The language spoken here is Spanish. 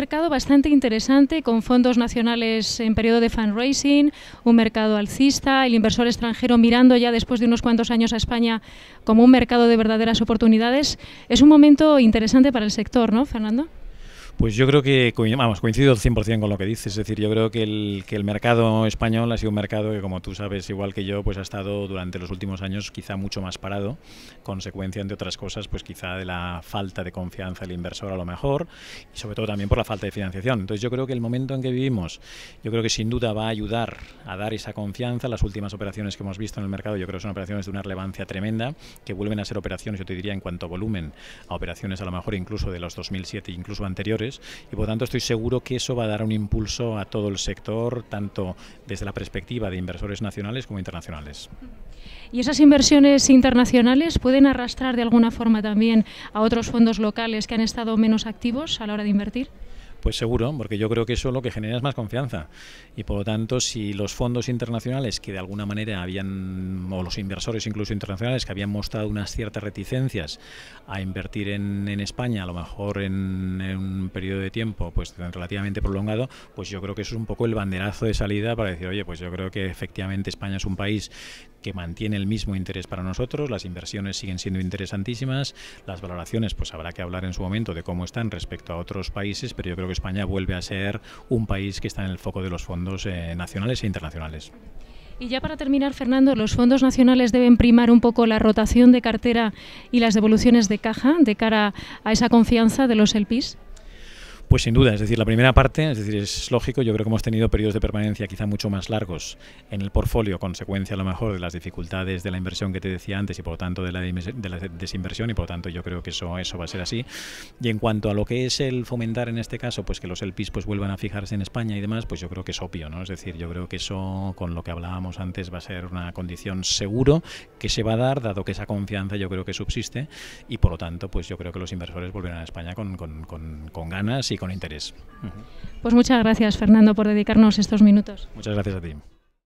mercado bastante interesante con fondos nacionales en periodo de fundraising, un mercado alcista, el inversor extranjero mirando ya después de unos cuantos años a España como un mercado de verdaderas oportunidades. Es un momento interesante para el sector, ¿no, Fernando? Pues yo creo que vamos, coincido 100% con lo que dices, es decir, yo creo que el, que el mercado español ha sido un mercado que, como tú sabes, igual que yo, pues ha estado durante los últimos años quizá mucho más parado, consecuencia, entre otras cosas, pues quizá de la falta de confianza del inversor a lo mejor, y sobre todo también por la falta de financiación. Entonces yo creo que el momento en que vivimos, yo creo que sin duda va a ayudar a dar esa confianza. Las últimas operaciones que hemos visto en el mercado, yo creo que son operaciones de una relevancia tremenda, que vuelven a ser operaciones, yo te diría, en cuanto a volumen, a operaciones a lo mejor incluso de los 2007, incluso anteriores, y por tanto estoy seguro que eso va a dar un impulso a todo el sector, tanto desde la perspectiva de inversores nacionales como internacionales. ¿Y esas inversiones internacionales pueden arrastrar de alguna forma también a otros fondos locales que han estado menos activos a la hora de invertir? Pues seguro, porque yo creo que eso lo que genera es más confianza. Y por lo tanto, si los fondos internacionales que de alguna manera habían, o los inversores incluso internacionales que habían mostrado unas ciertas reticencias a invertir en, en España, a lo mejor en, un periodo de tiempo pues relativamente prolongado, pues yo creo que eso es un poco el banderazo de salida para decir, oye, pues yo creo que efectivamente España es un país que mantiene el mismo interés para nosotros, las inversiones siguen siendo interesantísimas, las valoraciones pues habrá que hablar en su momento de cómo están respecto a otros países, pero yo creo España vuelve a ser un país que está en el foco de los fondos eh, nacionales e internacionales. Y ya para terminar, Fernando, los fondos nacionales deben primar un poco la rotación de cartera y las devoluciones de caja de cara a esa confianza de los elpis. Pues sin duda, es decir, la primera parte, es decir, es lógico, yo creo que hemos tenido periodos de permanencia quizá mucho más largos en el portfolio, consecuencia a lo mejor de las dificultades de la inversión que te decía antes y por lo tanto de la, desinversión y por lo tanto yo creo que eso, eso va a ser así. Y en cuanto a lo que es el fomentar en este caso, pues que los elpis pues vuelvan a fijarse en España y demás, pues yo creo que es obvio, ¿no? Es decir, yo creo que eso, con lo que hablábamos antes, va a ser una condición seguro que se va a dar, dado que esa confianza yo creo que subsiste y por lo tanto, pues yo creo que los inversores volverán a España con, con ganas y con interés. Pues muchas gracias, Fernando, por dedicarnos estos minutos. Muchas gracias a ti.